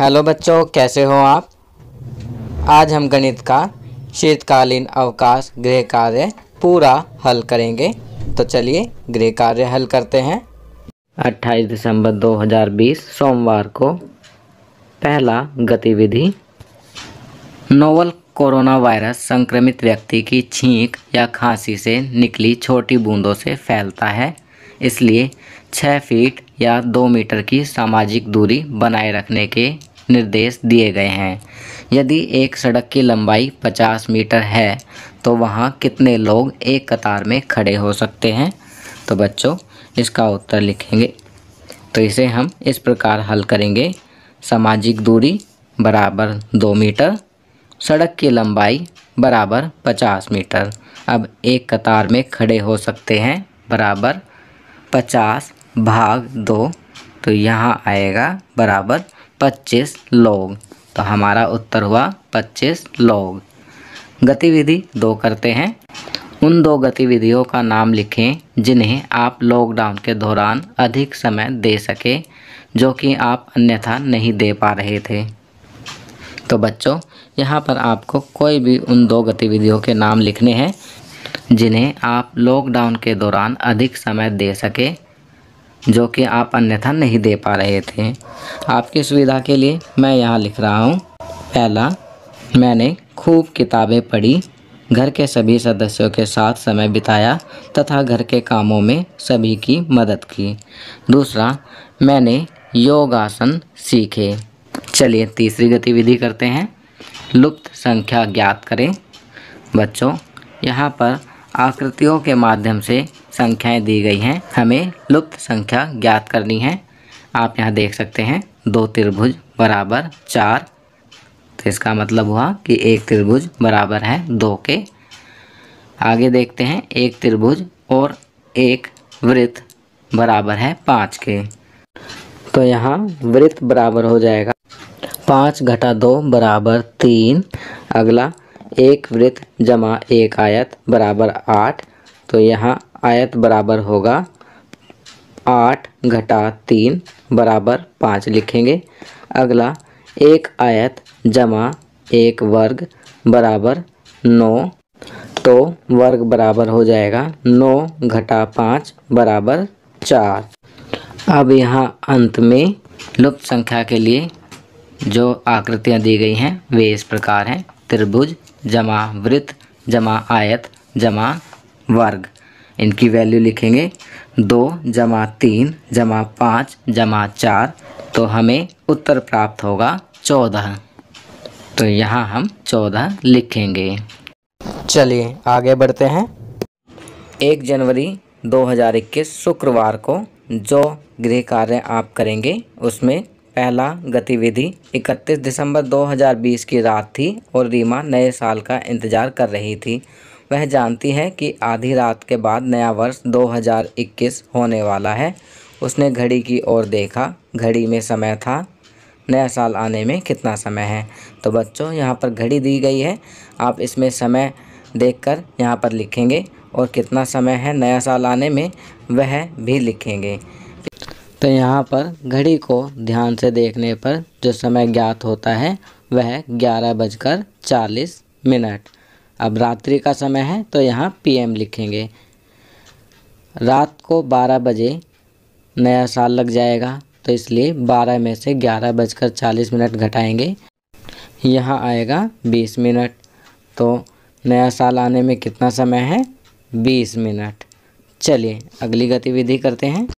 Hello बच्चों कैसे हो आप आज हम गणित का शीतकालीन अवकाश गृह कार्य पूरा हल करेंगे तो चलिए गृह कार्य हल करते हैं 28 दिसंबर 2020 सोमवार को पहला गतिविधि नोवल कोरोना वायरस संक्रमित व्यक्ति की छींक या खांसी से निकली छोटी बूंदों से फैलता है इसलिए छः फीट या दो मीटर की सामाजिक दूरी बनाए रखने के निर्देश दिए गए हैं यदि एक सड़क की लंबाई 50 मीटर है तो वहाँ कितने लोग एक कतार में खड़े हो सकते हैं तो बच्चों इसका उत्तर लिखेंगे तो इसे हम इस प्रकार हल करेंगे सामाजिक दूरी बराबर दो मीटर सड़क की लंबाई बराबर पचास मीटर अब एक कतार में खड़े हो सकते हैं बराबर पचास भाग दो तो यहाँ आएगा बराबर पच्चीस लोग तो हमारा उत्तर हुआ पच्चीस लोग गतिविधि दो करते हैं उन दो गतिविधियों का नाम लिखें जिन्हें आप लॉकडाउन के दौरान अधिक समय दे सके जो कि आप अन्यथा नहीं दे पा रहे थे तो बच्चों यहाँ पर आपको कोई भी उन दो गतिविधियों के नाम लिखने हैं जिन्हें आप लॉकडाउन के दौरान अधिक समय दे सके जो कि आप अन्यथा नहीं दे पा रहे थे आपकी सुविधा के लिए मैं यहाँ लिख रहा हूँ पहला मैंने खूब किताबें पढ़ी घर के सभी सदस्यों के साथ समय बिताया तथा घर के कामों में सभी की मदद की दूसरा मैंने योगासन सीखे चलिए तीसरी गतिविधि करते हैं लुप्त संख्या ज्ञात करें बच्चों यहाँ पर आकृतियों के माध्यम से संख्याएं दी गई हैं हमें लुप्त संख्या ज्ञात करनी है आप यहाँ देख सकते हैं दो त्रिभुज बराबर चार तो इसका मतलब हुआ कि एक त्रिभुज बराबर है दो के आगे देखते हैं एक त्रिभुज और एक वृत्त बराबर है पाँच के तो यहाँ वृत्त बराबर हो जाएगा पाँच घटा दो बराबर तीन अगला एक वृत्त जमा एक आयत बराबर आठ तो यहाँ आयत बराबर होगा आठ घटा तीन बराबर पाँच लिखेंगे अगला एक आयत जमा एक वर्ग बराबर नौ तो वर्ग बराबर हो जाएगा नौ घटा पाँच बराबर चार अब यहाँ अंत में लुप्त संख्या के लिए जो आकृतियाँ दी गई हैं वे इस प्रकार हैं त्रिभुज जमा वृत्त जमा आयत जमा वर्ग इनकी वैल्यू लिखेंगे दो जमा तीन जमा पाँच जमा चार तो हमें उत्तर प्राप्त होगा चौदह तो यहाँ हम चौदह लिखेंगे चलिए आगे बढ़ते हैं एक जनवरी 2021 शुक्रवार को जो गृह कार्य आप करेंगे उसमें पहला गतिविधि 31 दिसंबर 2020 की रात थी और रीमा नए साल का इंतज़ार कर रही थी वह जानती है कि आधी रात के बाद नया वर्ष 2021 होने वाला है उसने घड़ी की ओर देखा घड़ी में समय था नया साल आने में कितना समय है तो बच्चों यहाँ पर घड़ी दी गई है आप इसमें समय देखकर यहाँ पर लिखेंगे और कितना समय है नया साल आने में वह भी लिखेंगे तो यहाँ पर घड़ी को ध्यान से देखने पर जो समय ज्ञात होता है वह ग्यारह बजकर चालीस मिनट अब रात्रि का समय है तो यहाँ पीएम लिखेंगे रात को 12 बजे नया साल लग जाएगा तो इसलिए 12 में से ग्यारह बजकर चालीस मिनट घटाएंगे यहाँ आएगा 20 मिनट तो नया साल आने में कितना समय है 20 मिनट चलिए अगली गतिविधि करते हैं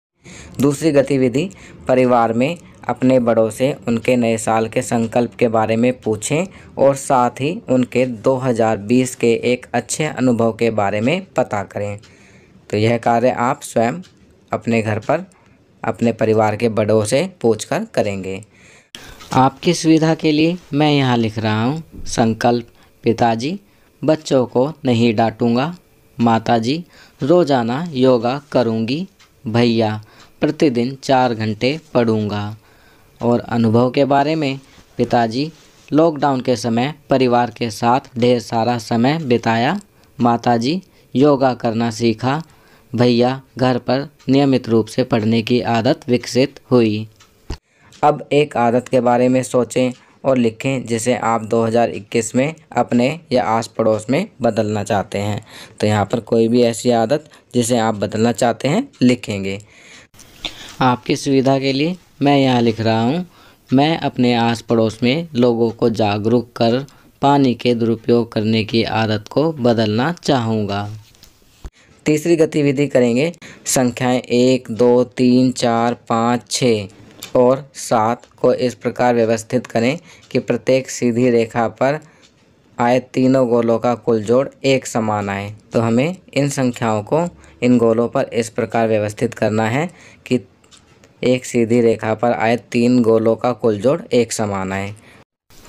दूसरी गतिविधि परिवार में अपने बड़ों से उनके नए साल के संकल्प के बारे में पूछें और साथ ही उनके 2020 के एक अच्छे अनुभव के बारे में पता करें तो यह कार्य आप स्वयं अपने घर पर अपने परिवार के बड़ों से पूछकर करेंगे आपकी सुविधा के लिए मैं यहाँ लिख रहा हूँ संकल्प पिताजी बच्चों को नहीं माता माताजी रोज़ाना योगा करूँगी भैया प्रतिदिन चार घंटे पढ़ूँगा और अनुभव के बारे में पिताजी लॉकडाउन के समय परिवार के साथ ढेर सारा समय बिताया माताजी योगा करना सीखा भैया घर पर नियमित रूप से पढ़ने की आदत विकसित हुई अब एक आदत के बारे में सोचें और लिखें जिसे आप 2021 में अपने या आस पड़ोस में बदलना चाहते हैं तो यहाँ पर कोई भी ऐसी आदत जिसे आप बदलना चाहते हैं लिखेंगे आपकी सुविधा के लिए मैं यहाँ लिख रहा हूँ मैं अपने आस पड़ोस में लोगों को जागरूक कर पानी के दुरुपयोग करने की आदत को बदलना चाहूँगा तीसरी गतिविधि करेंगे संख्याएं एक दो तीन चार पाँच छः और सात को इस प्रकार व्यवस्थित करें कि प्रत्येक सीधी रेखा पर आए तीनों गोलों का कुल जोड़ एक समान आए तो हमें इन संख्याओं को इन गोलों पर इस प्रकार व्यवस्थित करना है कि एक सीधी रेखा पर आए तीन गोलों का कुल जोड़ एक समान है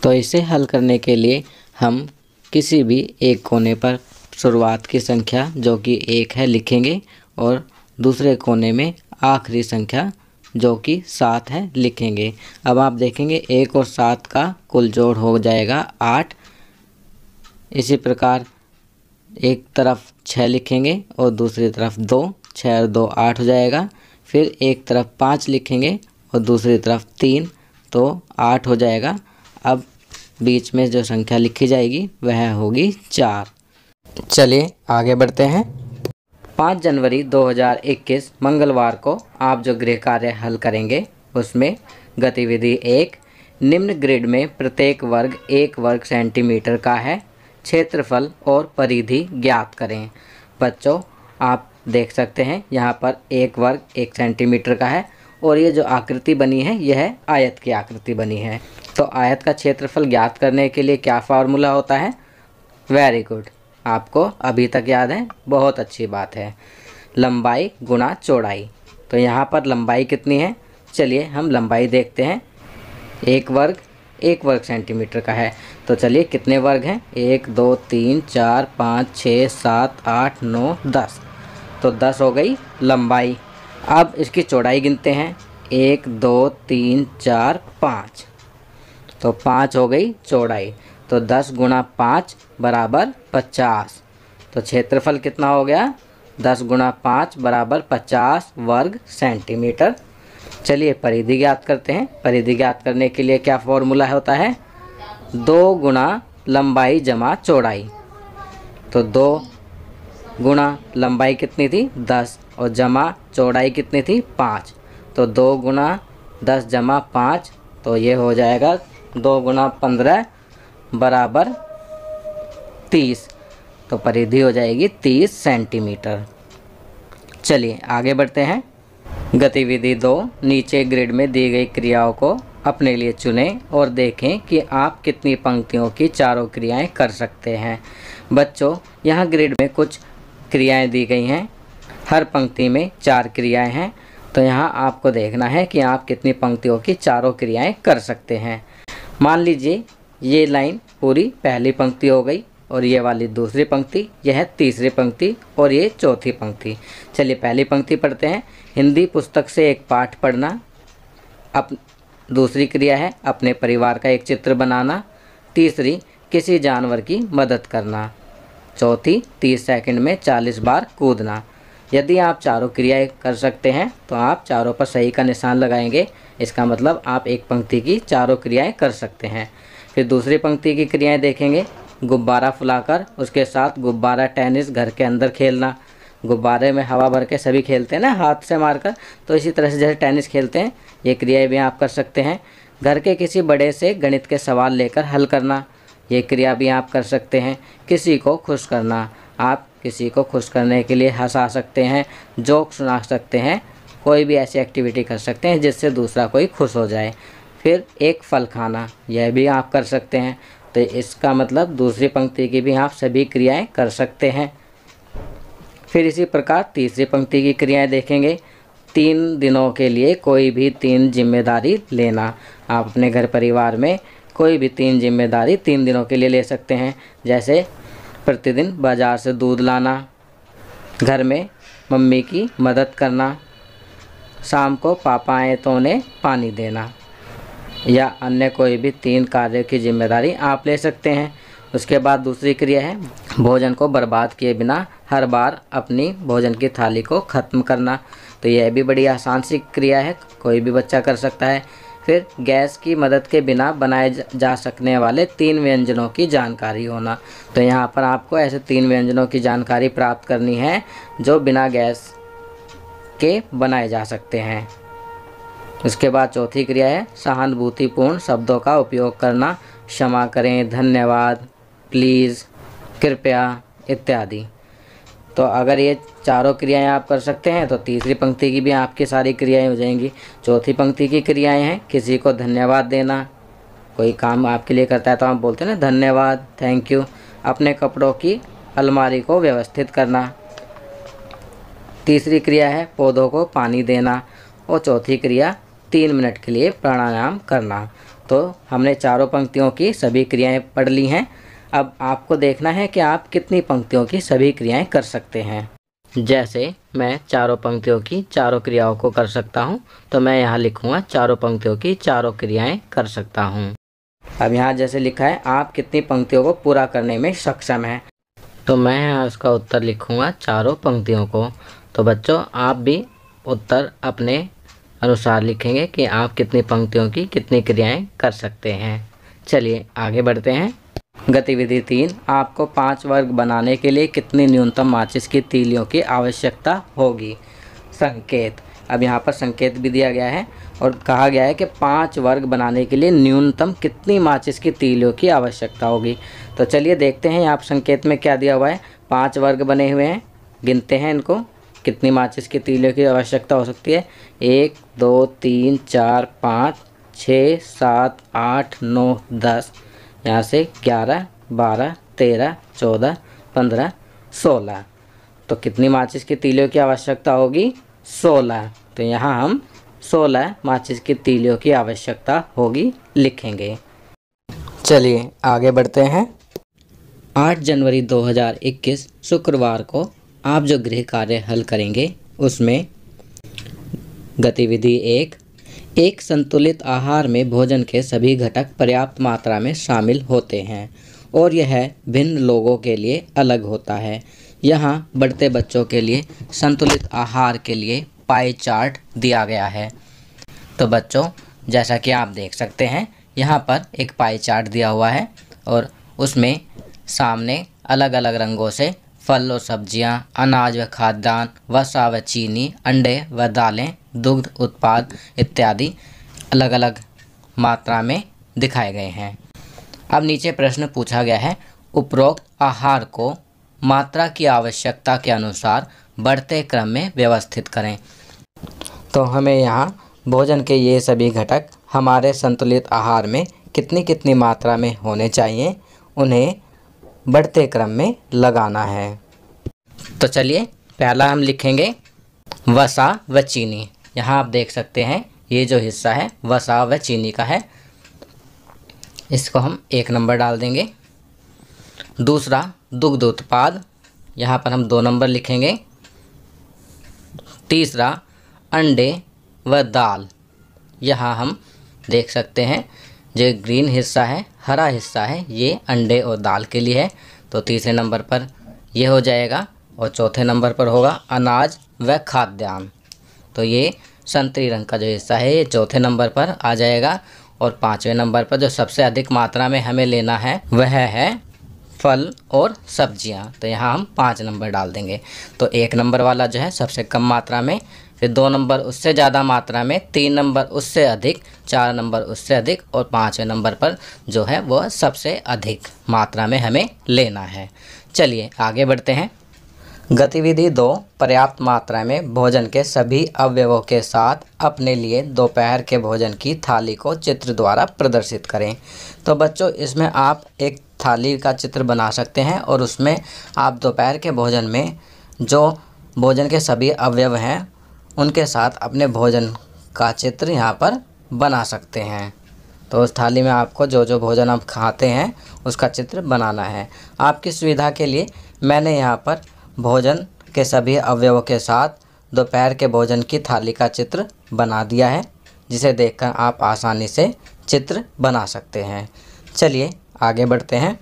तो इसे हल करने के लिए हम किसी भी एक कोने पर शुरुआत की संख्या जो कि एक है लिखेंगे और दूसरे कोने में आखिरी संख्या जो कि सात है लिखेंगे अब आप देखेंगे एक और सात का कुल जोड़ हो जाएगा आठ इसी प्रकार एक तरफ छः लिखेंगे और दूसरी तरफ दो छः और दो आठ हो जाएगा फिर एक तरफ पाँच लिखेंगे और दूसरी तरफ तीन तो आठ हो जाएगा अब बीच में जो संख्या लिखी जाएगी वह होगी चार चलिए आगे बढ़ते हैं पाँच जनवरी 2021 मंगलवार को आप जो गृह कार्य हल करेंगे उसमें गतिविधि एक निम्न ग्रिड में प्रत्येक वर्ग एक वर्ग सेंटीमीटर का है क्षेत्रफल और परिधि ज्ञात करें बच्चों आप देख सकते हैं यहाँ पर एक वर्ग एक सेंटीमीटर का है और ये जो आकृति बनी है यह है आयत की आकृति बनी है तो आयत का क्षेत्रफल ज्ञात करने के लिए क्या फार्मूला होता है वेरी गुड आपको अभी तक याद है बहुत अच्छी बात है लंबाई गुणा चौड़ाई तो यहाँ पर लंबाई कितनी है चलिए हम लंबाई देखते हैं एक वर्ग एक वर्ग सेंटीमीटर का है तो चलिए कितने वर्ग हैं एक दो तीन चार पाँच छः सात आठ नौ दस तो दस हो गई लंबाई अब इसकी चौड़ाई गिनते हैं एक दो तीन चार पाँच तो पाँच हो गई चौड़ाई तो दस गुणा पाँच बराबर पचास तो क्षेत्रफल कितना हो गया दस गुणा पाँच बराबर पचास वर्ग सेंटीमीटर चलिए परिधि ज्ञात करते हैं परिधि ज्ञात करने के लिए क्या फॉर्मूला होता है दो गुणा लंबाई जमा चौड़ाई तो दो गुणा लंबाई कितनी थी दस और जमा चौड़ाई कितनी थी पाँच तो दो गुणा दस जमा पाँच तो ये हो जाएगा दो गुणा पंद्रह बराबर तीस तो परिधि हो जाएगी तीस सेंटीमीटर चलिए आगे बढ़ते हैं गतिविधि दो नीचे ग्रिड में दी गई क्रियाओं को अपने लिए चुनें और देखें कि आप कितनी पंक्तियों की चारों क्रियाएं कर सकते हैं बच्चों यहाँ ग्रिड में कुछ क्रियाएं दी गई हैं हर पंक्ति में चार क्रियाएं हैं तो यहाँ आपको देखना है कि आप कितनी पंक्तियों की चारों क्रियाएं कर सकते हैं मान लीजिए ये लाइन पूरी पहली पंक्ति हो गई और ये वाली दूसरी पंक्ति यह है तीसरी पंक्ति और ये चौथी पंक्ति चलिए पहली पंक्ति पढ़ते हैं हिंदी पुस्तक से एक पाठ पढ़ना अप दूसरी क्रिया है अपने परिवार का एक चित्र बनाना तीसरी किसी जानवर की मदद करना चौथी तीस सेकंड में चालीस बार कूदना यदि आप चारों क्रियाएं कर सकते हैं तो आप चारों पर सही का निशान लगाएंगे इसका मतलब आप एक पंक्ति की चारों क्रियाएं कर सकते हैं फिर दूसरी पंक्ति की क्रियाएं देखेंगे गुब्बारा फुलाकर उसके साथ गुब्बारा टेनिस घर के अंदर खेलना गुब्बारे में हवा भर के सभी खेलते हैं ना हाथ से मारकर तो इसी तरह से जैसे टेनिस खेलते हैं ये क्रियाएँ भी आप कर सकते हैं घर के किसी बड़े से गणित के सवाल लेकर हल करना ये क्रिया भी आप कर सकते हैं किसी को खुश करना आप किसी को खुश करने के लिए हंसा सकते हैं जोक सुना सकते हैं कोई भी ऐसी एक्टिविटी कर सकते हैं जिससे दूसरा कोई खुश हो जाए फिर एक फल खाना यह भी आप कर सकते हैं तो इसका मतलब दूसरी पंक्ति की भी आप सभी क्रियाएं कर सकते हैं फिर इसी प्रकार तीसरी पंक्ति की क्रियाएं देखेंगे तीन दिनों के लिए कोई भी तीन जिम्मेदारी लेना आप अपने घर परिवार में कोई भी तीन जिम्मेदारी तीन दिनों के लिए ले सकते हैं जैसे प्रतिदिन बाज़ार से दूध लाना घर में मम्मी की मदद करना शाम को पापा आए तो उन्हें पानी देना या अन्य कोई भी तीन कार्यों की जिम्मेदारी आप ले सकते हैं उसके बाद दूसरी क्रिया है भोजन को बर्बाद किए बिना हर बार अपनी भोजन की थाली को ख़त्म करना तो यह भी बड़ी आसान सी क्रिया है कोई भी बच्चा कर सकता है फिर गैस की मदद के बिना बनाए जा सकने वाले तीन व्यंजनों की जानकारी होना तो यहाँ पर आपको ऐसे तीन व्यंजनों की जानकारी प्राप्त करनी है जो बिना गैस के बनाए जा सकते हैं उसके बाद चौथी क्रिया है सहानुभूतिपूर्ण शब्दों का उपयोग करना क्षमा करें धन्यवाद प्लीज़ कृपया इत्यादि तो अगर ये चारों क्रियाएं आप कर सकते हैं तो तीसरी पंक्ति की भी आपकी सारी क्रियाएं हो जाएंगी चौथी पंक्ति की क्रियाएं हैं किसी को धन्यवाद देना कोई काम आपके लिए करता है तो आप बोलते हैं ना धन्यवाद थैंक यू अपने कपड़ों की अलमारी को व्यवस्थित करना तीसरी क्रिया है पौधों को पानी देना और चौथी क्रिया तीन मिनट के लिए प्राणायाम करना तो हमने चारों पंक्तियों की सभी क्रियाएं पढ़ ली हैं अब आपको देखना है कि आप कितनी पंक्तियों की सभी क्रियाएं कर सकते हैं जैसे मैं चारों पंक्तियों की चारों क्रियाओं को कर सकता हूं, तो मैं यहां लिखूंगा चारों पंक्तियों की चारों क्रियाएं कर सकता हूं। अब यहाँ जैसे लिखा है आप कितनी पंक्तियों को पूरा करने में सक्षम हैं तो मैं यहाँ उसका उत्तर लिखूँगा चारों पंक्तियों को तो बच्चों आप भी उत्तर अपने अनुसार लिखेंगे कि आप कितनी पंक्तियों की कितनी क्रियाएं कर सकते हैं चलिए आगे बढ़ते हैं गतिविधि तीन आपको पाँच वर्ग बनाने के लिए कितनी न्यूनतम माचिस की तीलियों की आवश्यकता होगी संकेत अब यहाँ पर संकेत भी दिया गया है और कहा गया है कि पांच वर्ग बनाने के लिए न्यूनतम कितनी माचिस की तीलियों की आवश्यकता होगी तो चलिए देखते हैं यहाँ संकेत में क्या दिया हुआ है पाँच वर्ग बने हुए हैं गिनते हैं इनको कितनी माचिस की तीलियों की आवश्यकता हो सकती है एक दो तीन चार पाँच छः सात आठ नौ दस यहाँ से ग्यारह बारह तेरह चौदह पंद्रह सोलह तो कितनी माचिस की तीलियों की आवश्यकता होगी सोलह तो यहाँ हम सोलह माचिस की तीलियों की आवश्यकता होगी लिखेंगे चलिए आगे बढ़ते हैं 8 जनवरी 2021 शुक्रवार को आप जो गृह कार्य हल करेंगे उसमें गतिविधि एक एक संतुलित आहार में भोजन के सभी घटक पर्याप्त मात्रा में शामिल होते हैं और यह भिन्न लोगों के लिए अलग होता है यहाँ बढ़ते बच्चों के लिए संतुलित आहार के लिए पाई चार्ट दिया गया है तो बच्चों जैसा कि आप देख सकते हैं यहाँ पर एक पाई चार्ट दिया हुआ है और उसमें सामने अलग अलग रंगों से फल और सब्जियां, अनाज व खाद्यान्न, वसा व चीनी, अंडे व दालें, दुग्ध उत्पाद इत्यादि अलग अलग मात्रा में दिखाए गए हैं अब नीचे प्रश्न पूछा गया है उपरोक्त आहार को मात्रा की आवश्यकता के अनुसार बढ़ते क्रम में व्यवस्थित करें तो हमें यहाँ भोजन के ये सभी घटक हमारे संतुलित आहार में कितनी कितनी मात्रा में होने चाहिए उन्हें बढ़ते क्रम में लगाना है तो चलिए पहला हम लिखेंगे वसा व चीनी यहाँ आप देख सकते हैं ये जो हिस्सा है वसा व चीनी का है इसको हम एक नंबर डाल देंगे दूसरा दुग्ध उत्पाद यहाँ पर हम दो नंबर लिखेंगे तीसरा अंडे व दाल यहाँ हम देख सकते हैं जो ग्रीन हिस्सा है हरा हिस्सा है ये अंडे और दाल के लिए है तो तीसरे नंबर पर यह हो जाएगा और चौथे नंबर पर होगा अनाज व खाद्यान्न तो ये संतरी रंग का जो हिस्सा है ये चौथे नंबर पर आ जाएगा और पाँचवें नंबर पर जो सबसे अधिक मात्रा में हमें लेना है वह है फल और सब्जियां तो यहाँ हम पाँच नंबर डाल देंगे तो एक नंबर वाला जो है सबसे कम मात्रा में फिर दो नंबर उससे ज़्यादा मात्रा में तीन नंबर उससे अधिक चार नंबर उससे अधिक और पाँचवें नंबर पर जो है वह सबसे अधिक मात्रा में हमें लेना है चलिए आगे बढ़ते हैं गतिविधि दो पर्याप्त मात्रा में भोजन के सभी अवयवों के साथ अपने लिए दोपहर के भोजन की थाली को चित्र द्वारा प्रदर्शित करें तो बच्चों इसमें आप एक थाली का चित्र बना सकते हैं और उसमें आप दोपहर के भोजन में जो भोजन के सभी अवयव हैं उनके साथ अपने भोजन का चित्र यहाँ पर बना सकते हैं तो उस थाली में आपको जो जो भोजन आप खाते हैं उसका चित्र बनाना है आपकी सुविधा के लिए मैंने यहाँ पर भोजन के सभी अवयवों के साथ दोपहर के भोजन की थाली का चित्र बना दिया है जिसे देखकर आप आसानी से चित्र बना सकते हैं चलिए आगे बढ़ते हैं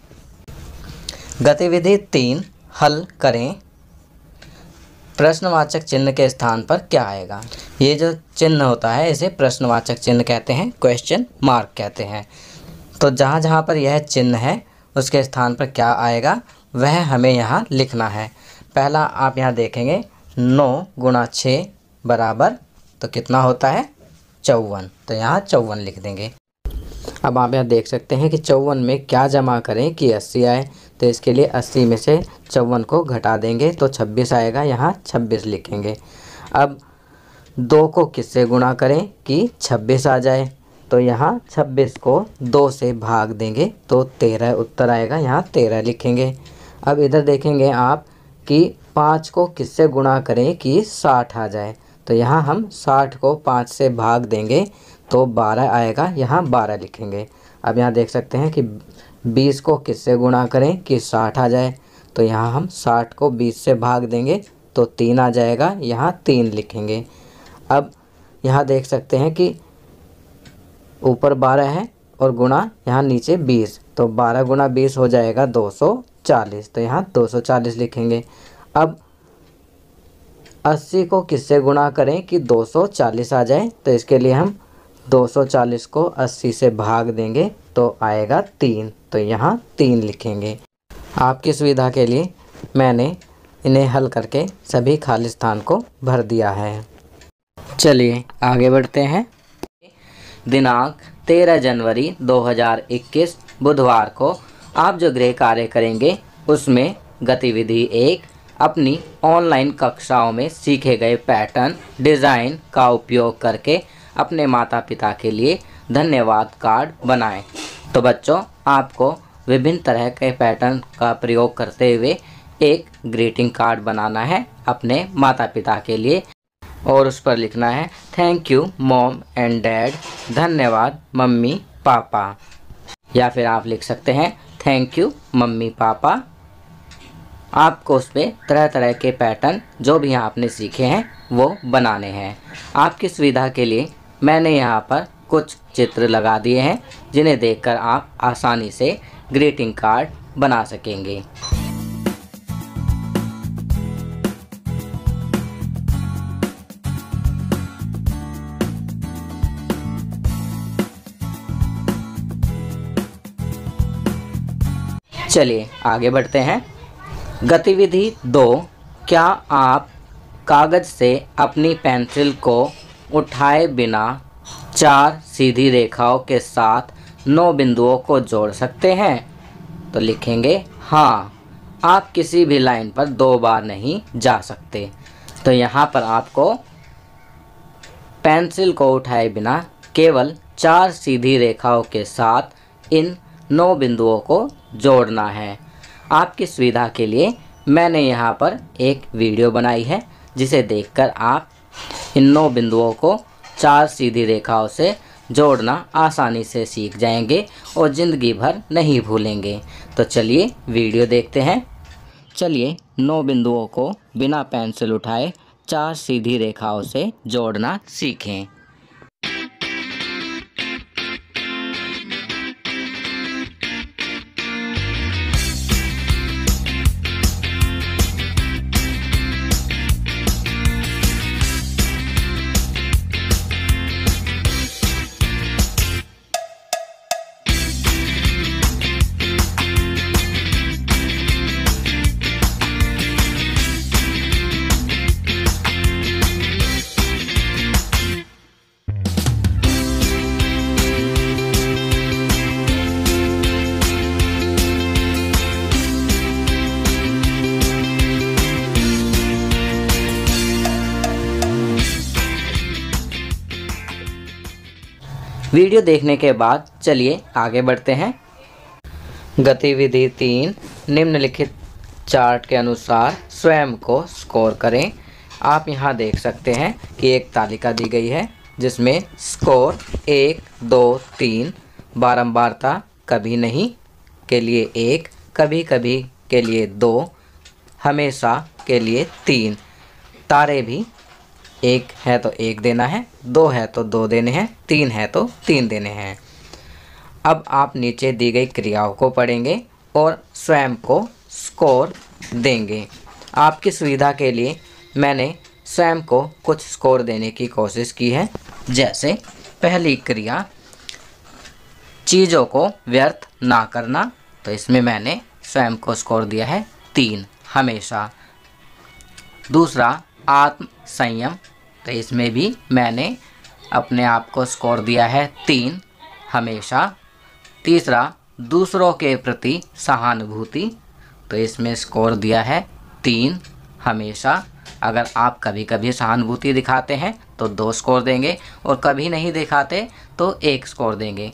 गतिविधि तीन हल करें प्रश्नवाचक चिन्ह के स्थान पर क्या आएगा ये जो चिन्ह होता है इसे प्रश्नवाचक चिन्ह कहते हैं क्वेश्चन मार्क कहते हैं तो जहाँ जहाँ पर यह चिन्ह है उसके स्थान पर क्या आएगा वह हमें यहाँ लिखना है पहला आप यहाँ देखेंगे नौ गुणा छः बराबर तो कितना होता है चौवन तो यहाँ चौवन लिख देंगे अब आप यहाँ देख सकते हैं कि चौवन में क्या जमा करें कि अस्सी आए तो इसके लिए अस्सी में से चौवन को घटा देंगे तो छब्बीस आएगा यहाँ छब्बीस लिखेंगे अब दो को किससे गुणा करें कि छब्बीस आ जाए तो यहाँ छब्बीस को दो से भाग देंगे तो तेरह उत्तर आएगा यहाँ तेरह लिखेंगे अब इधर देखेंगे आप कि पाँच को किससे गुणा करें कि साठ आ जाए तो यहाँ हम साठ को पाँच से भाग देंगे तो बारह आएगा यहाँ बारह लिखेंगे अब यहाँ देख सकते हैं कि बीस को किससे गुणा करें कि साठ आ जाए तो यहाँ हम साठ को बीस से भाग देंगे तो तीन आ जाएगा यहाँ तीन लिखेंगे अब यहाँ देख सकते हैं कि ऊपर बारह है और गुणा यहाँ नीचे बीस तो बारह गुणा बीस हो जाएगा दो सौ चालीस तो यहाँ दो सौ चालीस लिखेंगे अब अस्सी को किससे गुणा करें कि दो सौ चालीस आ जाए तो इसके लिए हम दो सौ चालीस को अस्सी से भाग देंगे तो आएगा तीन तो यहाँ तीन लिखेंगे आपकी सुविधा के लिए मैंने इन्हें हल करके सभी खाली स्थान को भर दिया है चलिए आगे बढ़ते हैं दिनांक 13 जनवरी 2021 बुधवार को आप जो गृह कार्य करेंगे उसमें गतिविधि एक अपनी ऑनलाइन कक्षाओं में सीखे गए पैटर्न डिज़ाइन का उपयोग करके अपने माता पिता के लिए धन्यवाद कार्ड बनाएं तो बच्चों आपको विभिन्न तरह के पैटर्न का प्रयोग करते हुए एक ग्रीटिंग कार्ड बनाना है अपने माता पिता के लिए और उस पर लिखना है thank you mom and dad धन्यवाद मम्मी पापा या फिर आप लिख सकते हैं थैंक यू मम्मी पापा आपको उस पर तरह तरह के पैटर्न जो भी आपने सीखे हैं वो बनाने हैं आपकी सुविधा के लिए मैंने यहाँ पर कुछ चित्र लगा दिए हैं जिन्हें देखकर आप आसानी से ग्रीटिंग कार्ड बना सकेंगे चलिए आगे बढ़ते हैं गतिविधि दो क्या आप कागज़ से अपनी पेंसिल को उठाए बिना चार सीधी रेखाओं के साथ नौ बिंदुओं को जोड़ सकते हैं तो लिखेंगे हाँ आप किसी भी लाइन पर दो बार नहीं जा सकते तो यहाँ पर आपको पेंसिल को उठाए बिना केवल चार सीधी रेखाओं के साथ इन नौ बिंदुओं को जोड़ना है आपकी सुविधा के लिए मैंने यहाँ पर एक वीडियो बनाई है जिसे देखकर आप इन नौ बिंदुओं को चार सीधी रेखाओं से जोड़ना आसानी से सीख जाएंगे और ज़िंदगी भर नहीं भूलेंगे तो चलिए वीडियो देखते हैं चलिए नौ बिंदुओं को बिना पेंसिल उठाए चार सीधी रेखाओं से जोड़ना सीखें वीडियो देखने के बाद चलिए आगे बढ़ते हैं गतिविधि तीन निम्नलिखित चार्ट के अनुसार स्वयं को स्कोर करें आप यहाँ देख सकते हैं कि एक तालिका दी गई है जिसमें स्कोर एक दो तीन बारंबारता कभी नहीं के लिए एक कभी कभी के लिए दो हमेशा के लिए तीन तारे भी एक है तो एक देना है दो है तो दो देने हैं तीन है तो तीन देने हैं अब आप नीचे दी गई क्रियाओं को पढ़ेंगे और स्वयं को स्कोर देंगे आपकी सुविधा के लिए मैंने स्वयं को कुछ स्कोर देने की कोशिश की है जैसे पहली क्रिया चीज़ों को व्यर्थ ना करना तो इसमें मैंने स्वयं को स्कोर दिया है तीन हमेशा दूसरा आत्म संयम तो इसमें भी मैंने अपने आप को स्कोर दिया है तीन हमेशा तीसरा दूसरों के प्रति सहानुभूति तो इसमें स्कोर दिया है तीन हमेशा अगर आप कभी कभी सहानुभूति दिखाते हैं तो दो स्कोर देंगे और कभी नहीं दिखाते तो एक स्कोर देंगे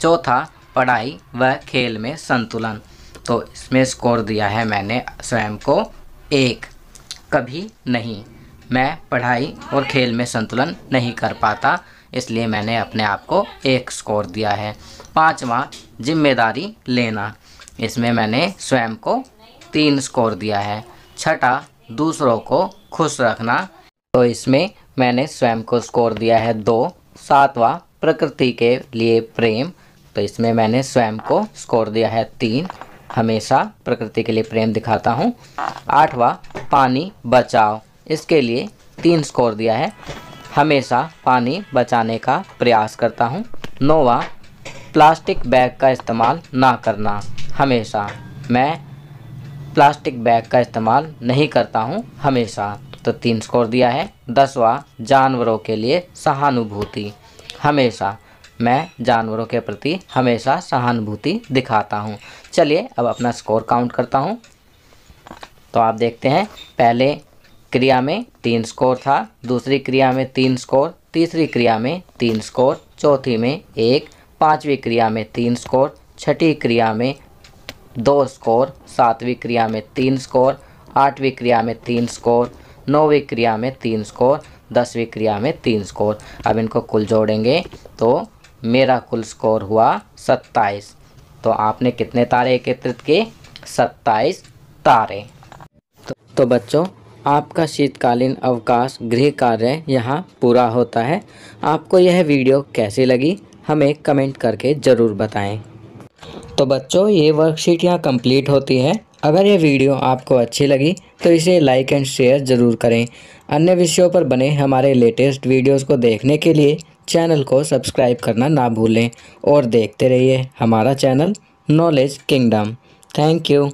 चौथा पढ़ाई व खेल में संतुलन तो इसमें स्कोर दिया है मैंने स्वयं को एक कभी नहीं मैं पढ़ाई और खेल में संतुलन नहीं कर पाता इसलिए मैंने अपने आप को एक स्कोर दिया है पाँचवा जिम्मेदारी लेना इसमें मैंने स्वयं को तीन स्कोर दिया है छठा दूसरों को खुश रखना तो इसमें मैंने स्वयं को स्कोर दिया है दो सातवां प्रकृति के लिए प्रेम तो इसमें मैंने स्वयं को स्कोर दिया है तीन हमेशा प्रकृति के लिए प्रेम दिखाता हूँ आठवां पानी बचाओ इसके लिए तीन स्कोर दिया है हमेशा पानी बचाने का प्रयास करता हूँ नोवा प्लास्टिक बैग का इस्तेमाल ना करना हमेशा मैं प्लास्टिक बैग का इस्तेमाल नहीं करता हूँ हमेशा तो तीन स्कोर दिया है दसवा जानवरों के लिए सहानुभूति हमेशा मैं जानवरों के प्रति हमेशा सहानुभूति दिखाता हूँ चलिए अब अपना स्कोर काउंट करता हूँ तो आप देखते हैं पहले क्रिया में तीन स्कोर था दूसरी क्रिया में तीन स्कोर तीसरी क्रिया में तीन स्कोर चौथी में एक पांचवी क्रिया में तीन स्कोर छठी क्रिया में दो स्कोर सातवीं क्रिया में तीन स्कोर आठवीं क्रिया में तीन स्कोर नौवीं क्रिया में तीन स्कोर दसवीं क्रिया में तीन स्कोर अब इनको कुल जोड़ेंगे तो मेरा कुल स्कोर हुआ सत्ताईस तो आपने कितने तारे एकत्रित किए सत्ताईस तारे तो, तो बच्चों आपका शीतकालीन अवकाश गृह कार्य यहाँ पूरा होता है आपको यह वीडियो कैसी लगी हमें कमेंट करके ज़रूर बताएं तो बच्चों ये वर्कशीट यहाँ कंप्लीट होती है अगर यह वीडियो आपको अच्छी लगी तो इसे लाइक एंड शेयर ज़रूर करें अन्य विषयों पर बने हमारे लेटेस्ट वीडियोज़ को देखने के लिए चैनल को सब्सक्राइब करना ना भूलें और देखते रहिए हमारा channel knowledge kingdom thank you